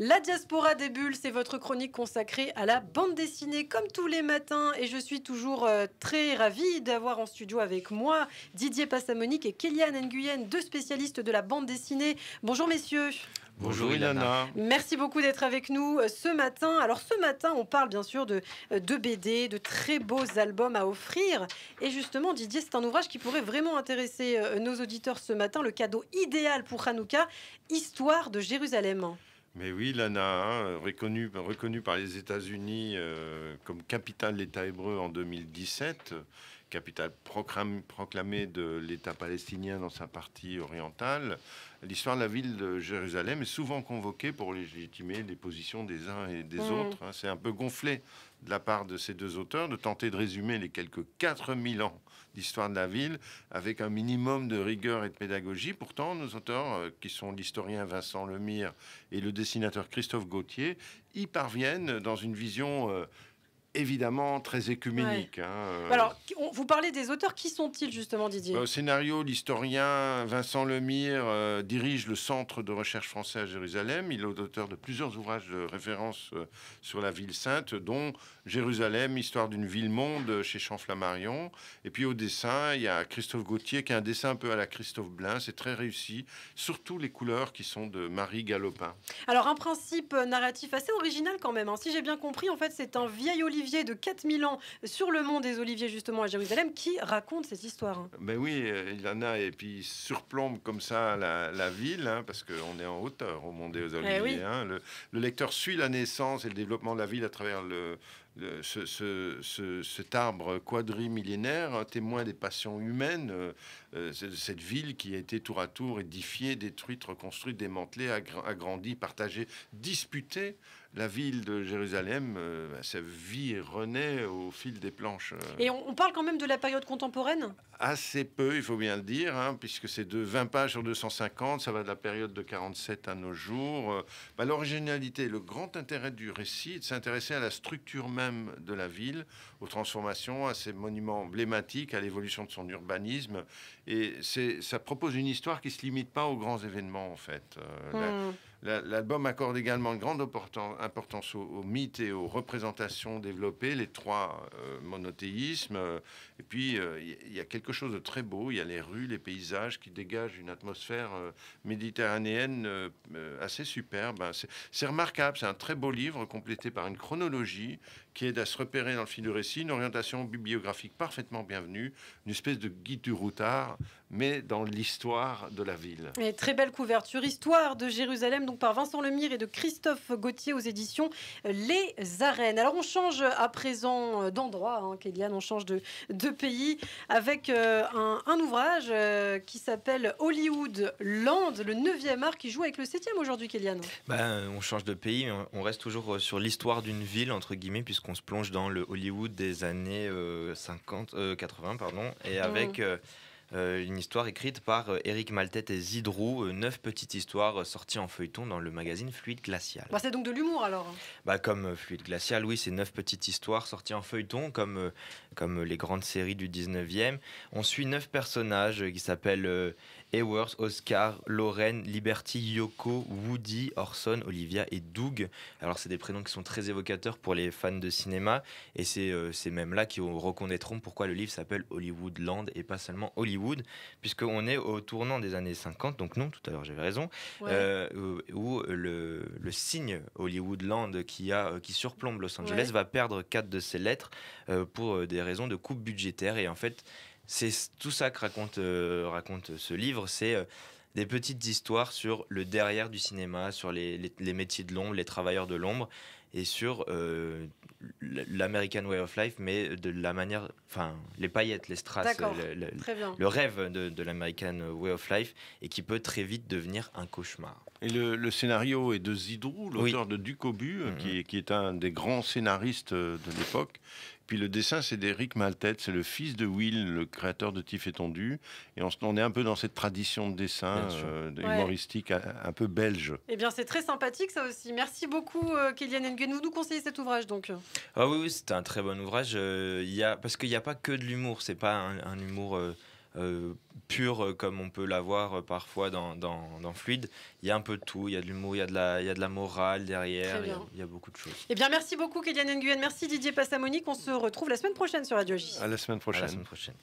La diaspora des bulles, c'est votre chronique consacrée à la bande dessinée comme tous les matins et je suis toujours euh, très ravie d'avoir en studio avec moi Didier Passamonique et Kéliane Nguyen, deux spécialistes de la bande dessinée. Bonjour messieurs. Bonjour Ilana. Merci beaucoup d'être avec nous euh, ce matin. Alors ce matin, on parle bien sûr de, euh, de BD, de très beaux albums à offrir. Et justement, Didier, c'est un ouvrage qui pourrait vraiment intéresser nos auditeurs ce matin, le cadeau idéal pour Hanouka, Histoire de Jérusalem. Mais oui, l'ANA, hein, reconnue reconnu par les États-Unis euh, comme capitale de l'État hébreu en 2017, capitale proclamée de l'État palestinien dans sa partie orientale, l'histoire de la ville de Jérusalem est souvent convoquée pour légitimer les positions des uns et des mmh. autres. Hein. C'est un peu gonflé de la part de ces deux auteurs de tenter de résumer les quelques 4000 ans d'histoire de la ville avec un minimum de rigueur et de pédagogie. Pourtant, nos auteurs, euh, qui sont l'historien Vincent Lemire et le dessinateur Christophe Gauthier, y parviennent dans une vision euh, évidemment très écuménique. Hein, euh. Alors, vous parlez des auteurs, qui sont-ils justement, Didier bah, Au scénario, l'historien Vincent Lemire euh, dirige le Centre de recherche français à Jérusalem. Il est auteur de plusieurs ouvrages de référence euh, sur la ville sainte, dont Jérusalem, Histoire d'une ville-monde chez Flammarion. Et puis au dessin, il y a Christophe Gauthier, qui a un dessin un peu à la Christophe Blain. C'est très réussi, surtout les couleurs qui sont de Marie Galopin. Alors, un principe narratif assez original quand même. Hein. Si j'ai bien compris, en fait, c'est un vieil olivier de 4000 ans sur le mont des Oliviers, justement à Jérusalem, qui raconte cette histoire. Hein. Ben oui, euh, il en a, et puis surplombe comme ça la, ville, hein, parce qu'on est en hauteur au mont des eh Oliviers. Hein. le, lecteur suit la naissance et le développement de la ville à travers le, euh, ce, cet arbre quadri-millénaire témoin des passions humaines, euh, euh, cette ville qui a été tour à tour édifiée, détruite, reconstruite, démantelée, agrandie, partagée, disputée. La ville de Jérusalem, ben, sa vie renaît au fil des planches. Et on, parle quand même de la période contemporaine Assez peu, il faut bien le dire, hein, puisque c'est de 20 pages sur 250, ça va de la période de 47 à nos jours. Ben, l'originalité, le grand intérêt du récit, de s'intéresser à la structure de la ville, aux transformations, à ses monuments emblématiques, à l'évolution de son urbanisme. Et ça propose une histoire qui ne se limite pas aux grands événements, en fait. Euh, hmm. L'album accorde également une grande importance aux, mythes et aux représentations développées, les trois euh, monothéismes. Euh, et puis, il euh, y a quelque chose de très beau. Il y a les rues, les paysages qui dégagent une atmosphère méditerranéenne assez superbe. Hein. C'est remarquable. C'est un très beau livre complété par une chronologie qui aide à se repérer dans le fil du récit, une orientation bibliographique parfaitement bienvenue, une espèce de guide du routard, mais dans l'histoire de la ville. Et très belle couverture, histoire de Jérusalem par Vincent Lemire et de Christophe Gauthier aux éditions euh, Les Arènes. Alors on change à présent euh, d'endroit, hein, Kéliane, on change de, pays avec euh, un, ouvrage qui s'appelle Hollywood Land, le 9e art qui joue avec le 7e aujourd'hui, Kéliane. Ben, on change de pays, on reste toujours sur l'histoire d'une ville, entre guillemets, puisqu'on se plonge dans le Hollywood des années 50, 80, pardon, et mm. avec... Euh, une histoire écrite par euh, Éric Maltet et Zidrou, euh, neuf petites histoires sorties en feuilleton dans le magazine Fluide Glacial. Bah, c'est donc de l'humour alors bah, Comme Fluide Glacial, oui, c'est neuf petites histoires sorties en feuilleton, comme, comme les grandes séries du 19e. On suit neuf personnages qui s'appellent Ewers, Oscar, Lorraine, Liberty, Yoko, Woody, Orson, Olivia et Doug. Alors, c'est des prénoms qui sont très évocateurs pour les fans de cinéma. Et c'est euh, ces mêmes là qui reconnaîtront pourquoi le livre s'appelle hollywood land et pas seulement Hollywood, puisqu'on est au tournant des années 50. Donc, non, tout à l'heure, j'avais raison. Euh, où euh, le, le, signe Hollywoodland qui, a, qui surplombe Los Angeles va perdre quatre de ses lettres pour des raisons de coupe budgétaire. Et en fait, c'est tout ça que raconte, euh, ce livre. C'est euh, des petites histoires sur le derrière du cinéma, sur les métiers de l'ombre, les travailleurs de l'ombre et sur euh, l'American Way of Life, mais de la manière, enfin, les paillettes, les strass, le, rêve de, l'American Way of Life, et qui peut très vite devenir un cauchemar. Et le, scénario est de Zidrou, l'auteur de Ducobu, mm-hmm. qui, qui, est un des grands scénaristes euh, de l'époque. Puis le dessin, c'est d'Eric Maltet, c'est le fils de Will, le créateur de Tiff et Tondu. Et on, est un peu dans cette tradition de dessin euh, humoristique un, peu belge. Eh bien, c'est très sympathique, ça aussi. Merci beaucoup, Kylian Kélian et nous nous conseillez cet ouvrage donc. Ah oui, oui c'est un très bon ouvrage. Il euh, y a, parce qu'il n'y a pas que de l'humour, c'est pas un, humour. Euh, euh, pur comme on peut l'avoir parfois dans, dans, Fluide. Il y a un peu de tout, il y a de l'humour, il, y a de la, il y a de la morale derrière, il y, a, beaucoup de choses. Eh bien, merci beaucoup Kéliane Nguyen, merci Didier Passamonique. On se retrouve la semaine prochaine sur Radio J. À la semaine prochaine. À la semaine prochaine.